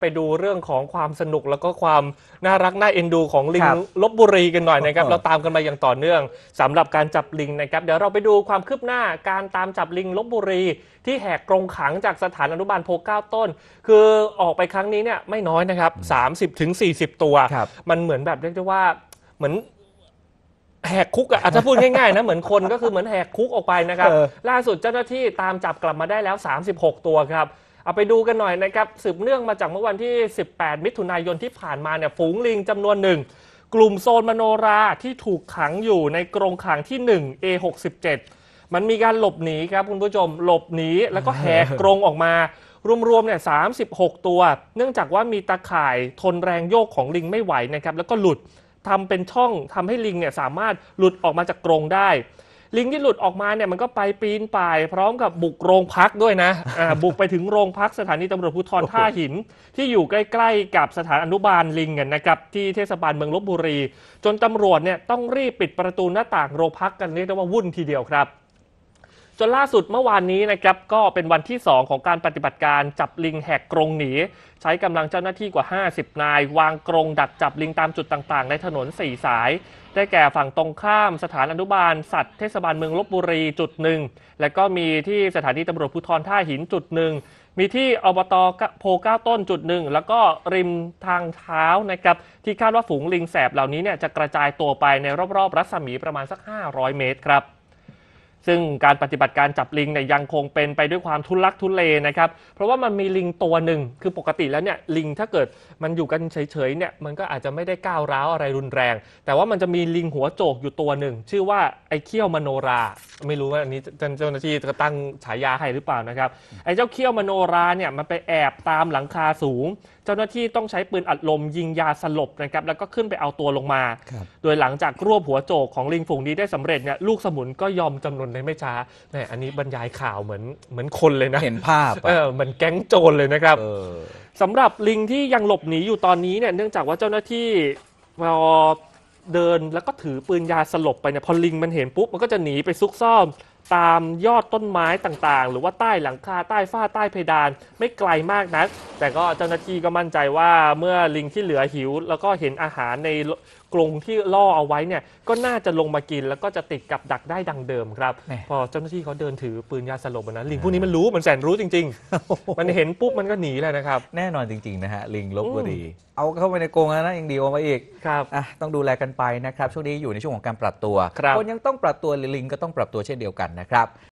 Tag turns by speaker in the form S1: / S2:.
S1: ไปดูเรื่องของความสนุกแล้วก็ความน่ารักน่าเอ็นดู ของลิงลบบุรีกันหน่อยนะครับ เราตามกันมาอย่างต่อเนื่อง สำหรับการจับลิงนะครับ เดี๋ยวเราไปดูความคืบหน้าการตามจับลิงลบบุรี ที่แหกกรงขังจากสถานอนุบาลโพก้าต้น คือออกไปครั้งนี้เนี่ยไม่น้อยนะครับ30-40 ตัว มันเหมือนแบบเรียกได้ว่าเหมือนแหกคุกอะถ้าพูดง่ายๆนะ เหมือนคนก็คือเหมือนแหกคุกออกไปนะครับ ล่าสุดเจ้าหน้าที่ตามจับกลับมาได้แล้ว 36 ตัวครับเอาไปดูกันหน่อยนะครับสืบเนื่องมาจากเมื่อวันที่ 18 มิถุนายนที่ผ่านมาเนี่ยฝูงลิงจำนวนหนึ่ง กลุ่มโซนมโนราที่ถูกขังอยู่ในกรงขังที่ 1 A67 มันมีการหลบหนีครับคุณผู้ชมหลบหนีแล้วก็แหกกรงออกมา รวมๆเนี่ยสาตัวเนื่องจากว่ามีตาข่ายทนแรงโยกของลิงไม่ไหวนะครับ แล้วก็หลุดทำเป็นช่องทำให้ลิงเนี่ยสามารถหลุดออกมาจากกรงได้ลิงที่หลุดออกมาเนี่ยมันก็ไปปีนป่ายพร้อมกับบุกโรงพักด้วยนะบุกไปถึงโรงพักสถานีตำรวจภูธรท่าหิน ที่อยู่ใกล้ ๆ กับสถานอนุบาลลิงกันนะครับที่เทศบาลเมืองลบบุรี จนตำรวจเนี่ยต้องรีบปิดประตูหน้าต่างโรงพักกันเรียกได้ว่าวุ่นทีเดียวครับจนล่าสุดเมื่อวานนี้นะครับก็เป็นวันที่ 2 ของการปฏิบัติการจับลิงแหกกรงหนี ใช้กำลังเจ้าหน้าที่กว่า 50นาย วางกรงดักจับลิงตามจุดต่าง ๆ ในถนน4สาย ได้แก่ฝั่งตรงข้ามสถานอนุบาลสัตว์เทศบาลเมืองลบบุรี จุดหนึ่งและก็มีที่สถานีตำรวจภูธรท่าหินจุดหนึ่งมีที่อบตโพก้าต้นจุดหนึ่งแล้วก็ริมทางเท้านะครับที่คาดว่าฝูงลิงแสบเหล่านี้เนี่ยจะกระจายตัวไปในรอบๆ รัศมีประมาณสัก 500 เมตรครับซึ่งการปฏิบัติการจับลิงเนี่ยยังคงเป็นไปด้วยความทุลักทุเลนะครับเพราะว่ามันมีลิงตัวหนึ่งคือปกติแล้วเนี่ยลิงถ้าเกิดมันอยู่กันเฉยๆเนี่ยมันก็อาจจะไม่ได้ก้าวร้าวอะไรรุนแรง แต่ว่ามันจะมีลิงหัวโจกอยู่ตัวหนึ่ง ชื่อว่าไอ้เขี้ยวมโนรา ไม่รู้ว่าอันนี้เจ้าหน้าที่จะตั้งฉายาให้หรือเปล่านะครับไอ้เจ้าเขี้ยวมโนราเนี่ยมันไปแอบตามหลังคาสูงเจ้าหน้าที่ต้องใช้ปืนอัดลมยิงยาสลบนะครับ แล้วก็ขึ้นไปเอาตัวลงมา โดยหลังจากรวบหัวโจกของลิงฝูงนี้ได้สำเร็จเนี่ยลูกสมุนก็ยอมจำนนในไม่ช้าี่ยอันนี้บรรยายข่าวเหมือนเหมือนคนเลยนะ เห็นภาพเออเหมือนแก๊งโจรเลยนะครับสำสำหรับลิงที่ยังหลบหนีอยู่ตอนนี้เนี่ยเนื่องจากว่าเจ้าหน้าที่พอเดินแล้วก็ถือปืนยาสลบไปเนี่ยพอลิงมันเห็นปุ๊บมันก็จะหนีไปซุกซ่อนตามยอดต้นไม้ต่างๆ หรือว่าใต้หลังคาใต้ฝ้าใต้เพดานไม่ไกลมากนะักแต่ก็เจ้าหน้าที่ก็มั่นใจว่าเมื่อลิงที่เหลือหิว แล้วก็เห็นอาหารในกรงที่ล่อเอาไว้เนี่ยก็น่าจะลงมากินแล้วก็จะติดกับดักได้ดังเดิมครับ พอเจ้าหน้าที่เขาเดินถือปืนยาสลบนะลิงพวกนี้มันรู้มันแสนรู้จริง ๆ มันเห็นปุ๊บมันก็หนีเลยนะครับแน่นอนจริงๆนะฮะลิงลบบุรีเอาเข้าไปในกรงแล้วนะยังดีเอาไมาอีกครับอ่ะต้องดูแลกันไปนะครับช่วงนี้อยู่ในช่วงของการปรับตัวคนยังต้องปรับตัวหรือลิงก็ต้องปรับตัวเช่นเดียวกันนะครับ